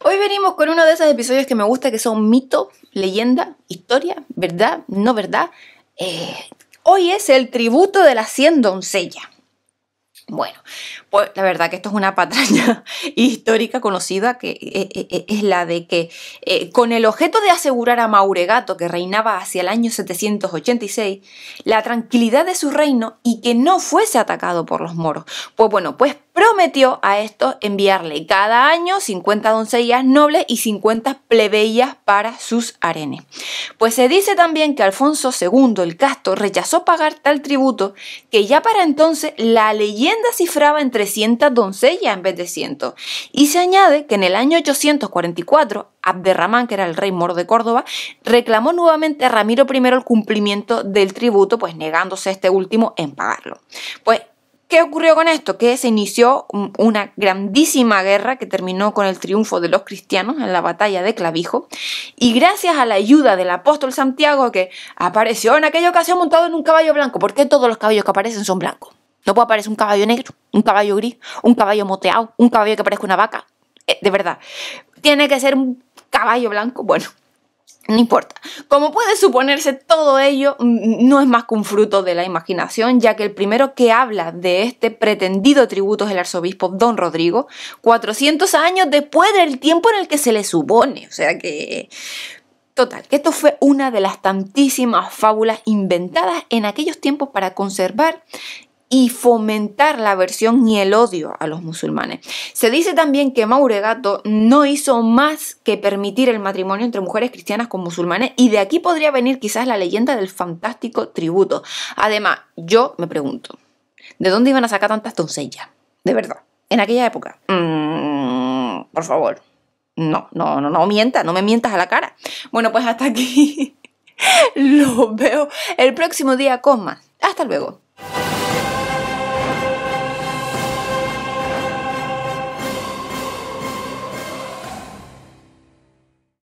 Hoy venimos con uno de esos episodios que me gusta, que son mito, leyenda, historia, verdad, no verdad. Eh, hoy es el tributo de la 100 doncella. Bueno, pues la verdad que esto es una patraña histórica conocida que eh, eh, es la de que con el objeto de asegurar a Mauregato que reinaba hacia el año 786 la tranquilidad de su reino y que no fuese atacado por los moros. Pues bueno, pues prometió a estos enviarle cada año 50 doncellas nobles y 50 plebeyas para sus arenes. Pues se dice también que Alfonso II el Casto rechazó pagar tal tributo que ya para entonces la leyenda cifraba en 300 doncellas en vez de 100. Y se añade que en el año 844 Abderramán, que era el rey moro de Córdoba, reclamó nuevamente a Ramiro I el cumplimiento del tributo, pues negándose este último en pagarlo. Pues ¿Qué ocurrió con esto? Que se inició una grandísima guerra que terminó con el triunfo de los cristianos en la batalla de Clavijo y gracias a la ayuda del apóstol Santiago que apareció en aquella ocasión montado en un caballo blanco. ¿Por qué todos los caballos que aparecen son blancos? No puede aparecer un caballo negro, un caballo gris, un caballo moteado, un caballo que parezca una vaca. Eh, de verdad, tiene que ser un caballo blanco. Bueno, no importa. Como puede suponerse, todo ello no es más que un fruto de la imaginación, ya que el primero que habla de este pretendido tributo es el arzobispo Don Rodrigo, 400 años después del tiempo en el que se le supone. O sea que... Total, que esto fue una de las tantísimas fábulas inventadas en aquellos tiempos para conservar y fomentar la aversión y el odio a los musulmanes. Se dice también que Mauregato no hizo más que permitir el matrimonio entre mujeres cristianas con musulmanes y de aquí podría venir quizás la leyenda del fantástico tributo. Además, yo me pregunto, ¿de dónde iban a sacar tantas doncellas? De verdad, en aquella época. Mm, por favor, no, no, no, no mientas, no me mientas a la cara. Bueno, pues hasta aquí. Los veo el próximo día con Hasta luego.